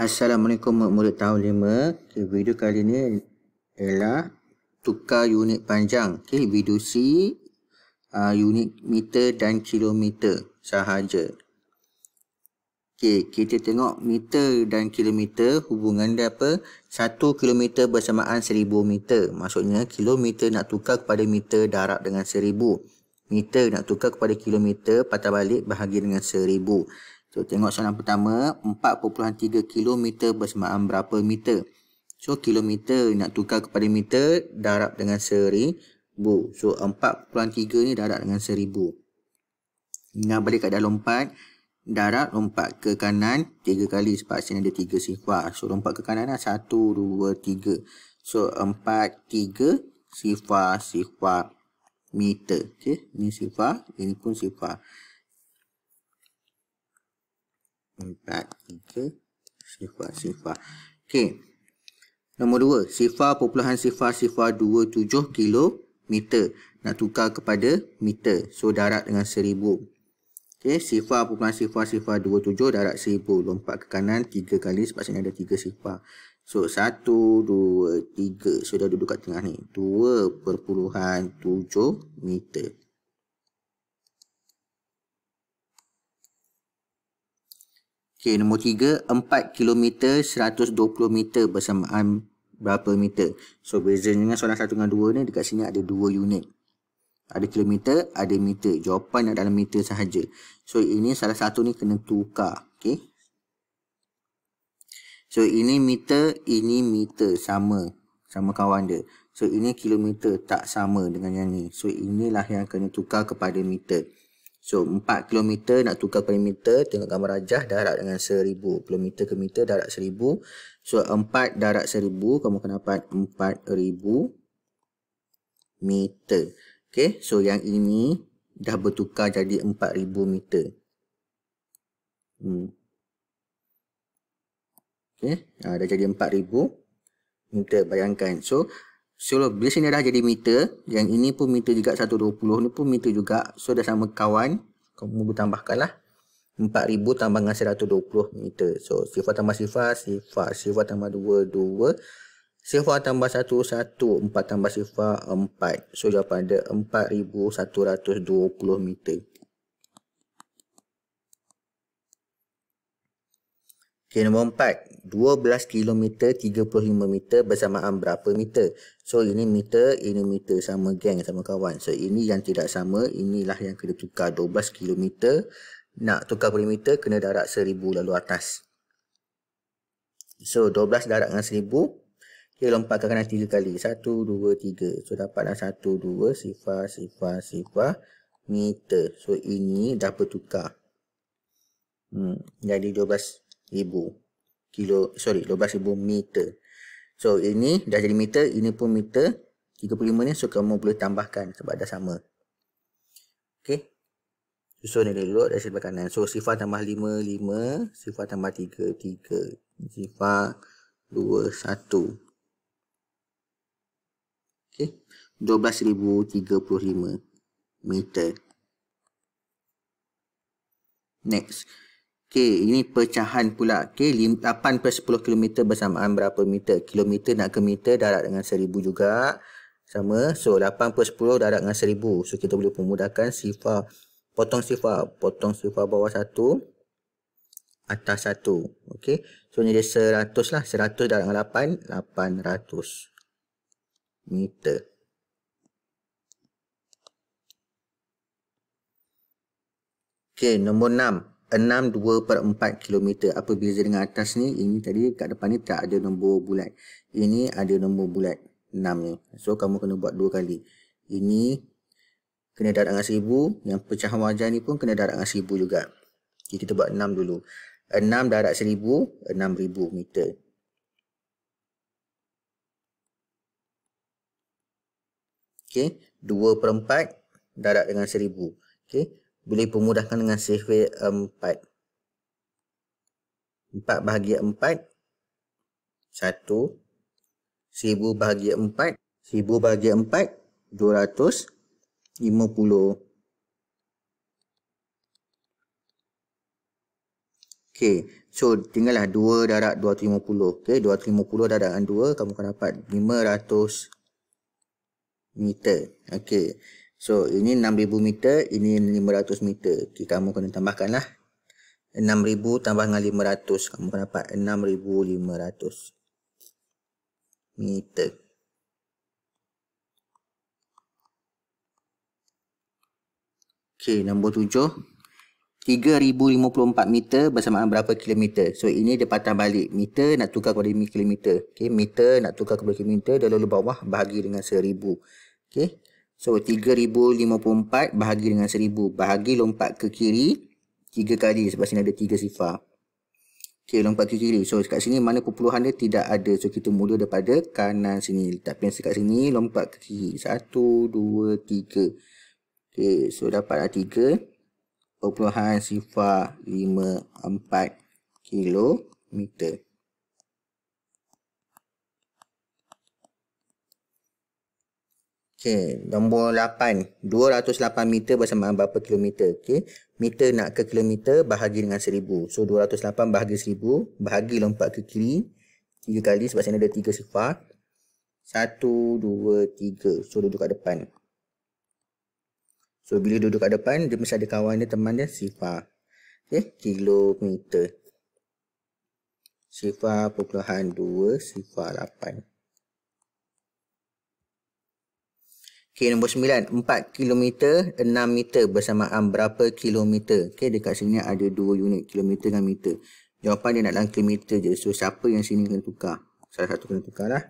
Assalamualaikum murid tahun 5. Okay, video kali ini ialah tukar unit panjang. Okay, video C uh, unit meter dan kilometer sahaja. Okay, kita tengok meter dan kilometer hubungan dia apa? 1 kilometer bersamaan 1000 meter. Maksudnya kilometer nak tukar kepada meter darab dengan 1000. Meter nak tukar kepada kilometer patah balik bahagi dengan 1000. So tengok soalan pertama 4.3 km bersamaan berapa meter? So kilometer nak tukar kepada meter darab dengan seribu. So 4.3 ni darab dengan seribu. Nak balik kat dalam lompat darab lompat ke kanan 3 kali sebab sini ada 3 sifar. So lompat ke kanan lah 1, 2, 3. So 4, 3 sifar sifar meter. Okay ni sifar ini pun sifar. Empat, tiga. Sifar, sifar. Okey. Nombor dua. Sifar, perpuluhan sifar, sifar dua tujuh kilo meter. Nak tukar kepada meter. So, darat dengan seribu. Okey. Sifar, perpuluhan sifar, sifar dua tujuh, darat seribu. Lompat ke kanan tiga kali sebab sini ada tiga sifar. So, satu, dua, tiga. So, dah duduk kat tengah ni. Dua perpuluhan tujuh meter. Okey, nombor tiga, 4 km, 120 meter bersamaan berapa meter. So, beza dengan soalan satu dengan dua ni, dekat sini ada dua unit. Ada kilometer, ada meter. Jawapan yang dalam meter sahaja. So, ini salah satu ni kena tukar. Okey. So, ini meter, ini meter. Sama. Sama kawan dia. So, ini kilometer tak sama dengan yang ni. So, inilah yang kena tukar kepada meter. So 4 km nak tukar perimeter tengok gambar rajah darat dengan 1000 km ke meter darat 1000. So 4 darat 1000 kamu kena dapat 4000 meter. Okay, so yang ini dah bertukar jadi 4000 meter. Hmm. Okey, ha, ah, dah jadi 4000 meter bayangkan. So So bila sini dah jadi meter Yang ini pun meter juga 120 ni pun meter juga So dah sama kawan Kamu bertambahkan lah 4000 tambah dengan 120 meter So sifar tambah sifar Sifar sifar tambah 2 2 Sifar tambah 1 1 4 tambah sifar 4 So jawapan dia 4120 meter Okay nombor 4 12 km 35 meter bersamaan berapa meter so ini meter ini meter sama geng sama kawan so ini yang tidak sama inilah yang kena tukar 12 km nak tukar perimeter kena darat 1000 lalu atas so 12 darat dengan 1000 dia lompat ke kanan 3 kali satu dua tiga so dapatlah satu dua sifar sifar sifar meter so ini dapat tukar hmm, jadi belas ribu kilo sorry 12000 meter. So ini dah jadi meter, ini pun meter. 35 ni so kamu boleh tambahkan sebab dah sama. Okey. Susun ni dulu dari sebelah kanan. So sifar tambah 5 5, sifar tambah 3 3, sifar 2 1. Okey. 12035 meter. Next. K ini pecahan pula K 8 per 10 kilometer bersamaan berapa meter kilometer nak ke meter darat dengan seribu juga sama so 8 per 10 darat dengan seribu. so kita boleh pemudahkan sifar potong sifar potong sifar bawah satu, atas satu. ok so ni dia 100 lah 100 darat dengan 8 800 meter ok nombor 6 6.2 per 4 km. Apa beza dengan atas ni? Ini tadi kat depan ni tak ada nombor bulat. Ini ada nombor bulat 6 ni. So kamu kena buat dua kali. Ini kena darat dengan 1000. Yang pecahan wajah ni pun kena darat dengan 1000 juga. Okay, kita buat 6 dulu. 6 darat 1000, 6000 meter. Okay, 2 per 4 darat dengan 1000. Okay, boleh pemudahkan dengan sihir empat. Empat bahagi empat. Satu. Seribu bahagi empat. Seribu bahagi empat. Dua ratus. Lima puluh. Okay. So tinggallah dua darat dua ratus lima puluh. Okay. Dua ratus lima puluh darat dua. Kamu akan dapat lima ratus meter. Okay. So ini 6000 meter, ini 500 meter. Okay, kamu kena tambahkanlah. 6000 tambah dengan 500 kamu kena dapat 6500 meter. Okey, nombor 7. 3054 meter bersamaan berapa kilometer? So ini dia patah balik meter nak tukar kepada kilometer. Okay, meter nak tukar kepada kilometer dia lalu bawah bahagi dengan seribu. Okay. So 3054 bahagi dengan 1000 bahagi lompat ke kiri 3 kali sebab sini ada 3 sifar. Okey lompat ke kiri. So kat sini mana perpuluhan dia tidak ada. So kita mula daripada kanan sini. Letak pensel kat sini lompat ke kiri. 1 2 3. Okey so dapat 3 lah perpuluhan sifar 5 4 kilometer. Okey, nombor 8. 208 meter bersamaan berapa kilometer? Okey, meter nak ke kilometer bahagi dengan 1000. So, 208 bahagi 1000 bahagi lompat ke kiri. 3 kali sebab sini ada 3 sifar. 1, 2, 3. So, duduk kat depan. So, bila duduk kat depan, dia mesti ada kawan dia, teman dia, sifar. Okey, kilometer. Sifar perpuluhan 2, sifar 8. Okey, nombor sembilan. Empat kilometer, enam meter bersamaan berapa kilometer. Okey, dekat sini ada dua unit. Kilometer dengan meter. Jawapan dia nak dalam kilometer je. So, siapa yang sini kena tukar? Salah satu kena tukar lah.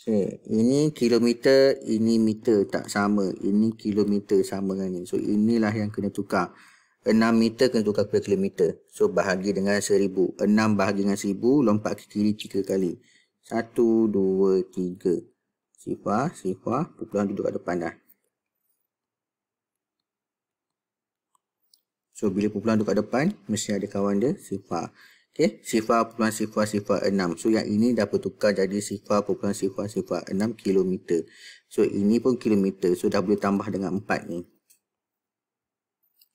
Okey, ini kilometer, ini meter. Tak sama. Ini kilometer sama dengan ni. So, inilah yang kena tukar. enam meter kena tukar per kilometer. So, bahagi dengan seribu enam bahagi dengan seribu lompat ke kiri tiga kali. Satu, dua, tiga. Sifar, sifar, pukulan duduk kat depan dah. So, bila pukulan duduk kat depan, mesti ada kawan dia, sifar. Okay, sifar, pukulan sifar, sifar enam. So, yang ini dah bertukar jadi sifar, pukulan sifar, sifar enam kilometer. So, ini pun kilometer. So, dah boleh tambah dengan empat ni.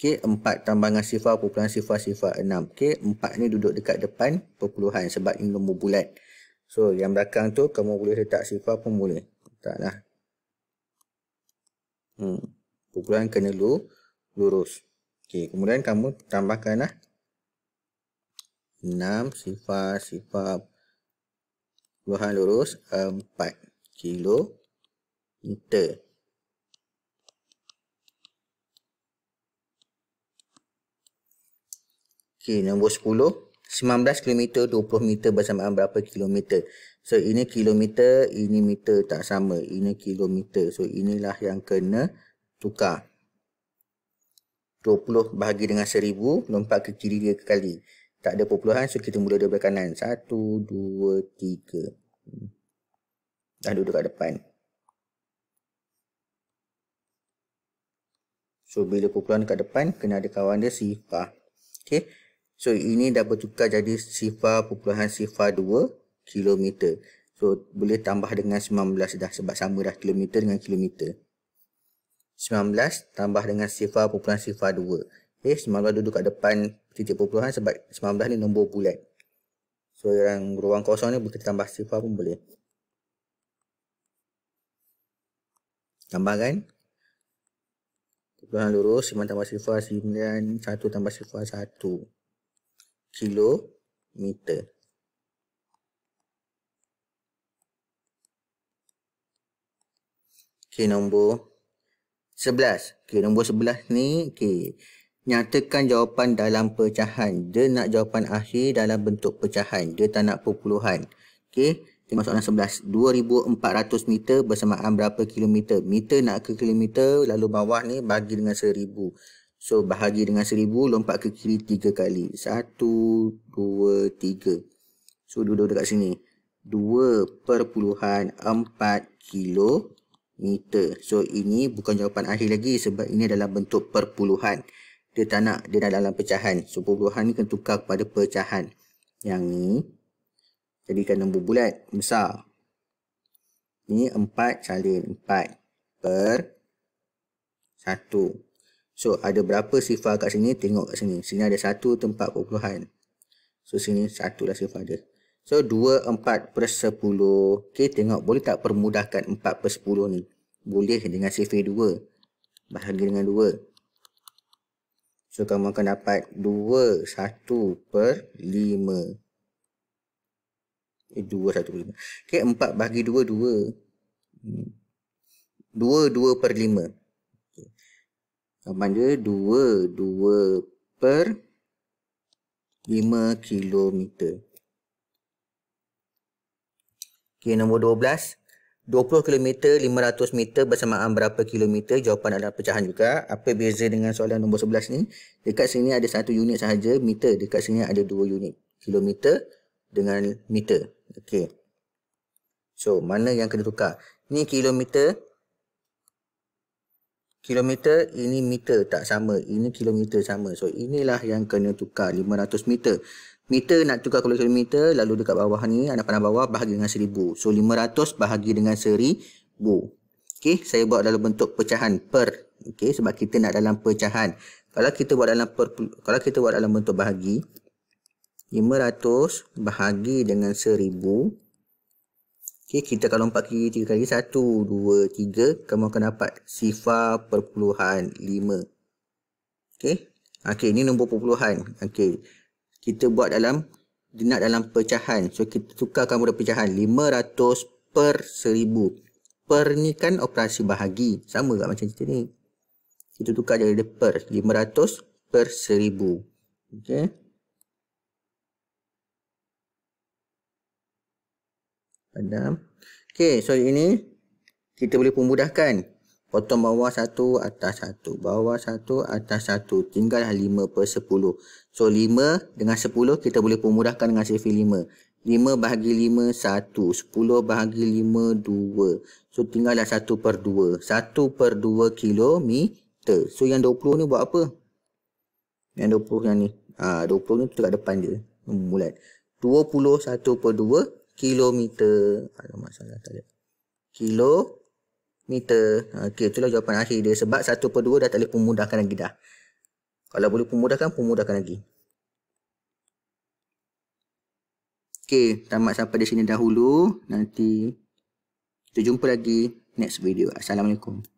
Okay, empat tambah dengan sifar, pukulan sifar, sifar enam. Okay, empat ni duduk dekat depan perpuluhan sebab ini nombor bulat. So yang belakang tu kamu boleh letak silpa pun boleh. Letak lah. Hmm. Pukulan kena lu, lurus. Okay. Kemudian kamu tambahkan lah. 6 silpa silpa puluhan lurus 4 kilo meter. Okay, nombor 10. 19 km, 20 meter bersamaan berapa kilometer. So ini kilometer, ini meter tak sama. Ini kilometer. So inilah yang kena tukar. 20 bahagi dengan 1000 lompat ke kiri dia ke kali. Tak ada perpuluhan so kita mula dari kanan. 1 2 3. Dah duduk kat depan. So bila perpuluhan dekat depan kena ada kawan dia sifar. Okey. So ini dah bertukar jadi sifar perpuluhan sifar 2 kilometer. So boleh tambah dengan 19 dah sebab sama dah kilometer dengan kilometer. 19 tambah dengan sifar perpuluhan sifar 2. Okay, 19 duduk kat depan titik perpuluhan sebab 19 ni nombor bulat. So yang ruang kosong ni boleh kita tambah sifar pun boleh. Tambahkan. Perpuluhan lurus, 9 tambah sifar 9, 1 tambah sifar 1 kilometer. Okey, nombor 11. Okey, nombor 11 ni, okey. Nyatakan jawapan dalam pecahan. Dia nak jawapan akhir dalam bentuk pecahan. Dia tak nak perpuluhan. Okey, ini soalan 11. 2,400 meter bersamaan berapa kilometer? Meter nak ke kilometer, lalu bawah ni bagi dengan 1,000. So bahagi dengan seribu lompat ke kiri tiga kali. satu dua tiga. So duduk dekat sini. dua empat kilo meter. So ini bukan jawapan akhir lagi sebab ini dalam bentuk perpuluhan. Dia tak nak dia dalam pecahan. So perpuluhan ni kena tukar kepada pecahan. Yang ni jadikan nombor bulat besar. Ini empat salin empat per satu. So ada berapa sifar kat sini? Tengok kat sini. Sini ada satu tempat perpuluhan. So sini satu lah sifar dia. So 2, 4 per 10. Okay tengok boleh tak permudahkan 4 per 10 ni? Boleh dengan sifar 2. Bahagi dengan 2. So kamu akan dapat 2, per 5. 2, 1 per 5. Okay, 4 bahagi 2, 2. 2, 2 per Jawapan dia 2, 2 per 5 kilometer. Okey, nombor 12. 20 km, 500 meter bersamaan berapa kilometer? Jawapan adalah pecahan juga. Apa beza dengan soalan nombor 11 ni? Dekat sini ada satu unit sahaja, meter. Dekat sini ada dua unit, kilometer dengan meter. Okey. So, mana yang kena tukar? Ni kilometer, kilometer ini meter tak sama ini kilometer sama so inilah yang kena tukar 500 meter meter nak tukar kalau kilometer lalu dekat bawah ni anak panah bawah bahagi dengan seribu. so 500 bahagi dengan seribu. Okay, saya buat dalam bentuk pecahan per Okay, sebab kita nak dalam pecahan kalau kita buat dalam per kalau kita buat dalam bentuk bahagi 500 bahagi dengan seribu. Okay, kita kalau empat kali, tiga kali, satu, dua, tiga, kamu akan dapat sifar perpuluhan lima. Okay, okay ini nombor perpuluhan. Okay, kita buat dalam, dia nak dalam pecahan. So, kita tukarkan pada pecahan. Lima ratus per seribu. Per ni kan operasi bahagi. Sama tak macam cerita ni? Kita tukar jadi per. Lima ratus per seribu. Okay. Adam. Okey, so ini kita boleh pemudahkan. Potong bawah 1 atas 1. Bawah 1 atas 1. Tinggal 5 per 10. So 5 dengan 10 kita boleh pemudahkan dengan sifi 5. 5 bahagi 5, 1. 10 bahagi 5, 2. So tinggal 1 per 2. 1 per 2 kilometer. So yang 20 ni buat apa? Yang 20 yang ni. Ah ha, 20 ni tu dekat depan je. Mulat. 20 1 per 2 kilometer. Alamak salah tak ada. Kilo meter. Okey, itulah jawapan akhir dia. Sebab satu per dua dah tak boleh pemudahkan lagi dah. Kalau boleh pemudahkan, pemudahkan lagi. Okey, tamat sampai di sini dahulu. Nanti kita jumpa lagi next video. Assalamualaikum.